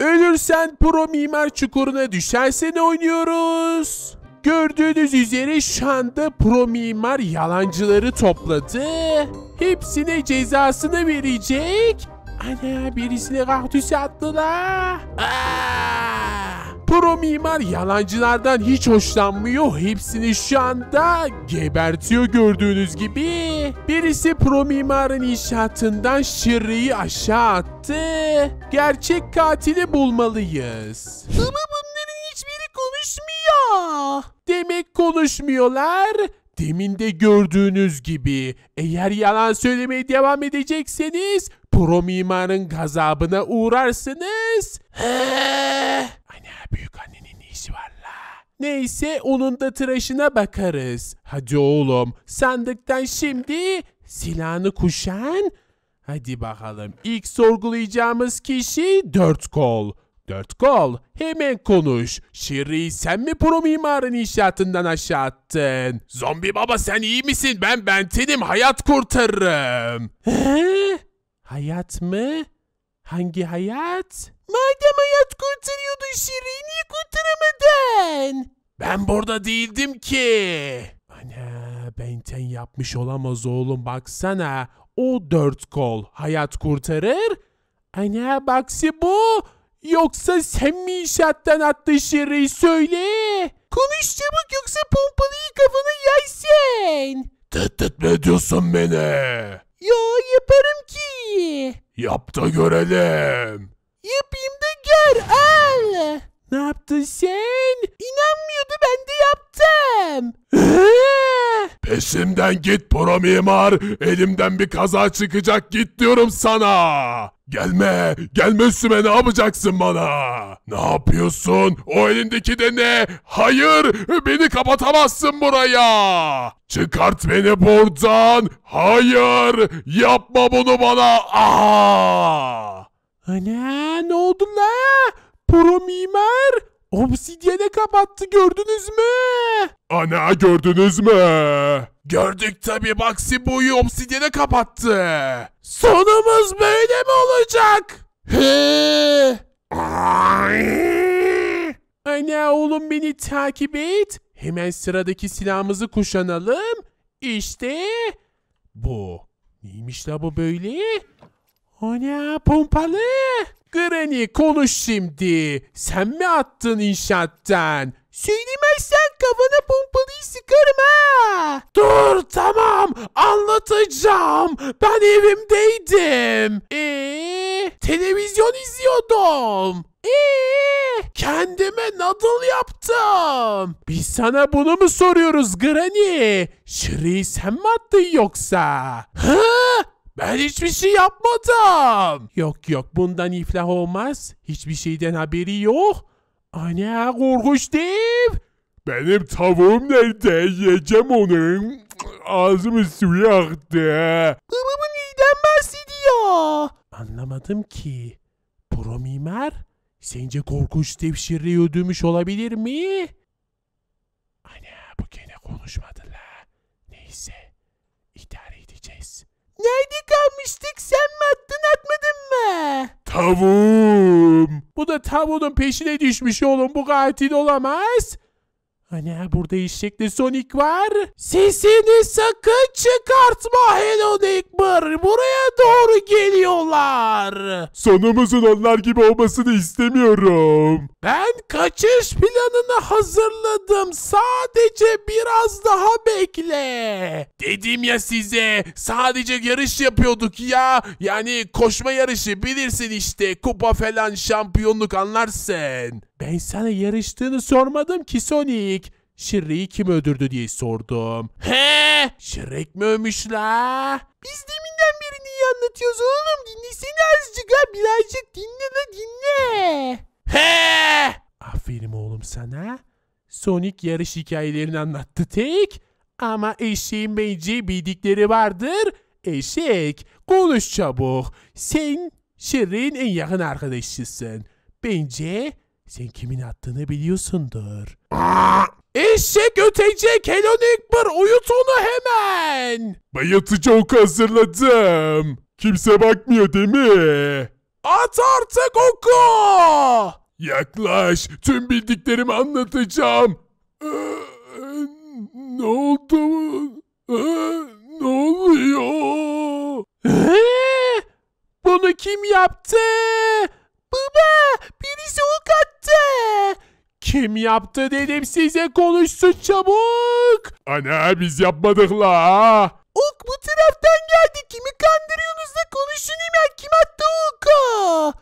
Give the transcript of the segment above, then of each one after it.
Ölürsen pro mimar çukuruna düşersen oynuyoruz. Gördüğünüz üzere şu anda pro mimar yalancıları topladı. Hepsine cezasını verecek. Ana birisine kaktüs attılar. Aa! Pro mimar yalancılardan hiç hoşlanmıyor. Hepsini şu anda gebertiyor gördüğünüz gibi. Birisi pro mimarın inşaatından şırrıyı aşağı attı. Gerçek katili bulmalıyız. Ama bunların hiçbiri konuşmuyor. Demek konuşmuyorlar. Demin de gördüğünüz gibi eğer yalan söylemeye devam edecekseniz pro mimarın gazabına uğrarsınız. Heee büyük annenin işi var la. Neyse onun da tıraşına bakarız. Hadi oğlum sandıktan şimdi silahını kuşan. Hadi bakalım ilk sorgulayacağımız kişi dört kol. Dört kol hemen konuş. Şirri, sen mi pro mimarın inşaatından aşağı attın? Zombi baba sen iyi misin? Ben Bentin'im hayat kurtarırım. Hayat mı? Hangi hayat? Madem Şirin'i kurtaramadın. Ben burada değildim ki. Ana Benten yapmış olamaz oğlum baksana. O dört kol hayat kurtarır. Ana baksı bu. Yoksa sen mi inşaattan attı Şirin'i söyle. Konuş çabuk yoksa pompalıyı kafana yaysın. Tehdit mi ediyorsun beni? Ya yaparım ki. Yap da görelim. Yapayım da Rüzgar al. Ne yaptın sen? İnanmıyordu ben de yaptım. Pesimden git pro mimar. Elimden bir kaza çıkacak git diyorum sana. Gelme, gelme üstüme ne yapacaksın bana? Ne yapıyorsun? O elindeki de ne? Hayır, beni kapatamazsın buraya. Çıkart beni buradan. Hayır, yapma bunu bana. Aa! Ana ne oldu la? Pro mimar obsidiyene kapattı gördünüz mü? Ana gördünüz mü? Gördük tabi Baxi boyu obsidiyene kapattı. Sonumuz böyle mi olacak? He. Ana oğlum beni takip et. Hemen sıradaki silahımızı kuşanalım. İşte bu. Neymiş la bu böyle? Ana pompalı. Granny konuş şimdi. Sen mi attın inşaattan? Söylemezsen kafana pompalıyı sıkarım ha. Dur tamam anlatacağım. Ben evimdeydim. Eee televizyon izliyordum. Eee kendime nadıl yaptım. Biz sana bunu mu soruyoruz Granny? Şırıyı sen mi attın yoksa? Hı? Ben hiçbir şey yapmadım. Yok yok bundan iflah olmaz. Hiçbir şeyden haberi yok. Ana korkunç dev. Benim tavuğum nerede? Yiyeceğim onu. Ağzımı suya aktı. Babamı neyden bahsediyor? Anlamadım ki. Pro sence korkunç dev şirri ödümüş olabilir mi? Ana bu gene konuşmadı la. Neyse idare edeceğiz. Nerede kalmıştık? Sen mi attın atmadın mı? Tavuğum. Bu da tavuğun peşine düşmüş oğlum. Bu katil olamaz. Hani burada eşekli Sonic var. Sesini sakın çıkartma Hello Neighbor. Buraya doğru geliyorlar. Sonumuzun onlar gibi olmasını istemiyorum. Ben kaçış planını hazırladım. Sadece biraz daha bekle. Dedim ya size sadece yarış yapıyorduk ya. Yani koşma yarışı bilirsin işte. Kupa falan şampiyonluk anlarsın. Ben sana yarıştığını sormadım ki Sonic. Şirreyi kim öldürdü diye sordum. He! Şirrek mi ölmüş la? Biz deminden beri niye anlatıyoruz oğlum? Dinlesene azıcık ha. Birazcık dinle de dinle. He! Aferin oğlum sana. Sonic yarış hikayelerini anlattı tek. Ama eşeğin bence bildikleri vardır. Eşek konuş çabuk. Sen Şirrek'in en yakın arkadaşısın. Bence sen kimin attığını biliyorsundur. Eşek ötecek Helon Ekber uyut onu hemen. Bayatıcı ok hazırladım. Kimse bakmıyor değil mi? At artık oku. Yaklaş tüm bildiklerimi anlatacağım. Ee, ne oldu? Ee, ne oluyor? Ee, bunu kim yaptı? Kim yaptı dedim size konuşsun çabuk. Ana biz yapmadık la. Ok bu taraftan geldi. Kimi kandırıyorsunuz da konuşun hemen. Kim attı oku?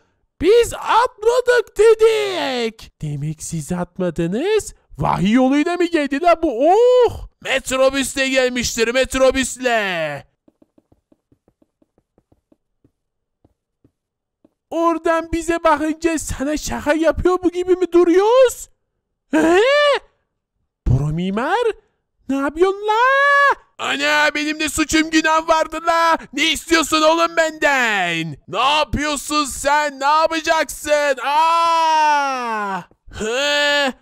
Biz atmadık dedik. Demek siz atmadınız. Vahiy yoluyla mı geldi la bu? Oh! Metrobüsle gelmiştir metrobüsle. Oradan bize bakınca sana şaka yapıyor bu gibi mi duruyoruz? He? Bora mimer? Ne yapıyorsun la? Ana benim de suçum günah vardı la. Ne istiyorsun oğlum benden? Ne yapıyorsun sen? Ne yapacaksın? Aa! Ah! He?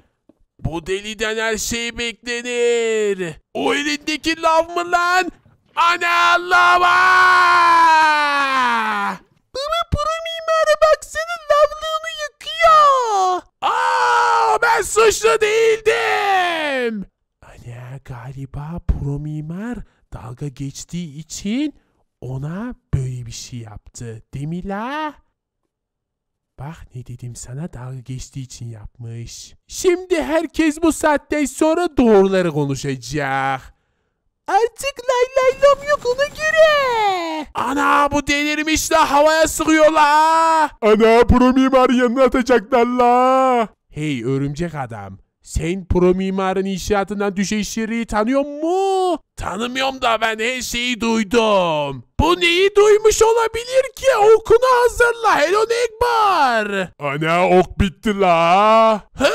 Bu deliden her şey beklenir. O elindeki lav mı lan? Ana lava! Ah! Baba bura mimara baksana lavlığını yakıyor. Aa ben suçlu değildim. Hani galiba promimar dalga geçtiği için ona böyle bir şey yaptı. Değil mi la? Bak ne dedim sana dalga geçtiği için yapmış. Şimdi herkes bu saatten sonra doğruları konuşacak. Artık lay lay lom yok ona göre. Ana bu delirmiş la havaya sıkıyor la. Ana pro mimarın yanına atacaklar la. Hey örümcek adam. Sen pro mimarın inşaatından düşeşleri şeriyi tanıyor mu? Tanımıyorum da ben her şeyi duydum. Bu neyi duymuş olabilir ki? Okunu hazırla. Hello Ekbar. Ana ok bitti la. He!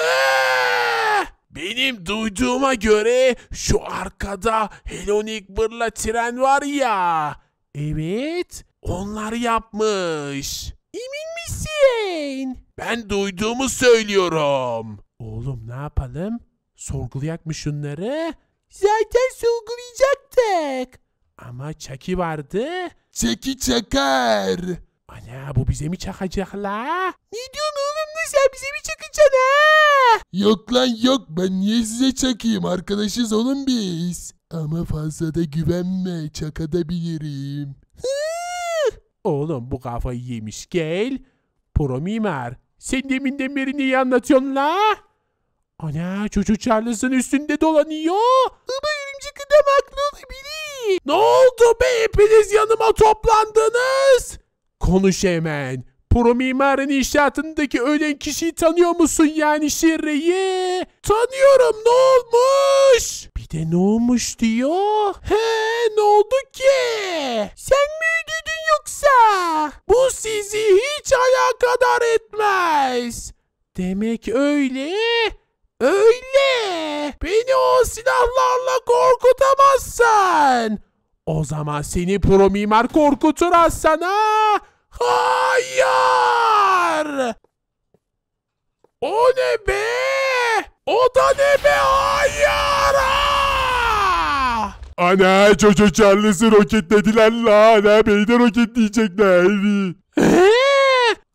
Benim duyduğuma göre şu arkada Hello Ekbar'la tren var ya. Evet, onlar yapmış. Emin misin? Ben duyduğumu söylüyorum. Oğlum ne yapalım? Sorgulayak mı şunları? Zaten sorgulayacaktık. Ama çeki vardı. Çeki çakar. Ana bu bize mi çakacak la? Ne diyorsun Yok lan yok ben niye size çakayım arkadaşız oğlum biz. Ama fazla da güvenme çakadabilirim. Oğlum bu kafayı yemiş gel. Pro mimar. Sen deminden beri neyi anlatıyorsun la? Ana çocuğu Charles'ın üstünde dolanıyor. Ama örümcek adam haklı olabilir. Ne oldu be hepiniz yanıma toplandınız? Konuş hemen. Pro mimarın inşaatındaki ölen kişiyi tanıyor musun yani Şerre'yi? Tanıyorum ne olmuş? Bir de ne olmuş diyor? He ne oldu ki? Sen mi ödedin yoksa? Bu sizi hiç alakadar etmez. Demek öyle. Öyle. Beni o silahlarla korkutamazsın. O zaman seni pro mimar korkutur Hasan ha. Hayır! O ne be? O da ne be? Hayır! Ah! Ana çocuk Charles'ı roketlediler la. Ana beni de roketleyecekler.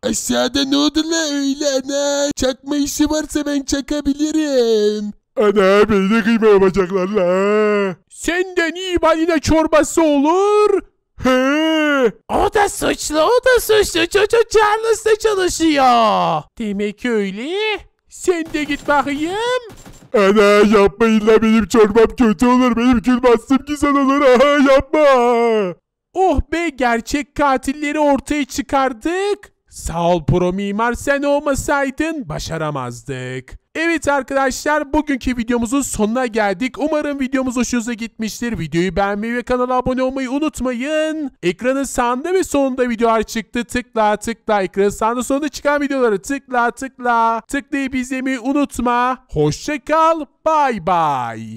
Aşağıda ne oldu la öyle ana? Çakma işi varsa ben çakabilirim. Ana beni de kıyma yapacaklar la. Senden iyi balina çorbası olur. He. O da suçlu, o da suçlu. Çocuk Charles'ta çalışıyor. Demek öyle. Sen de git bakayım. Ana yapmayın la benim çorbam kötü olur. Benim kül güzel olur. Aha yapma. Oh be gerçek katilleri ortaya çıkardık. Sağ ol pro mimar sen olmasaydın başaramazdık. Evet arkadaşlar bugünkü videomuzun sonuna geldik. Umarım videomuz hoşunuza gitmiştir. Videoyu beğenmeyi ve kanala abone olmayı unutmayın. Ekranın sağında ve sonunda videolar çıktı. Tıkla tıkla ekranın sağında sonunda çıkan videoları tıkla tıkla. Tıklayıp izlemeyi unutma. Hoşçakal. Bay bay.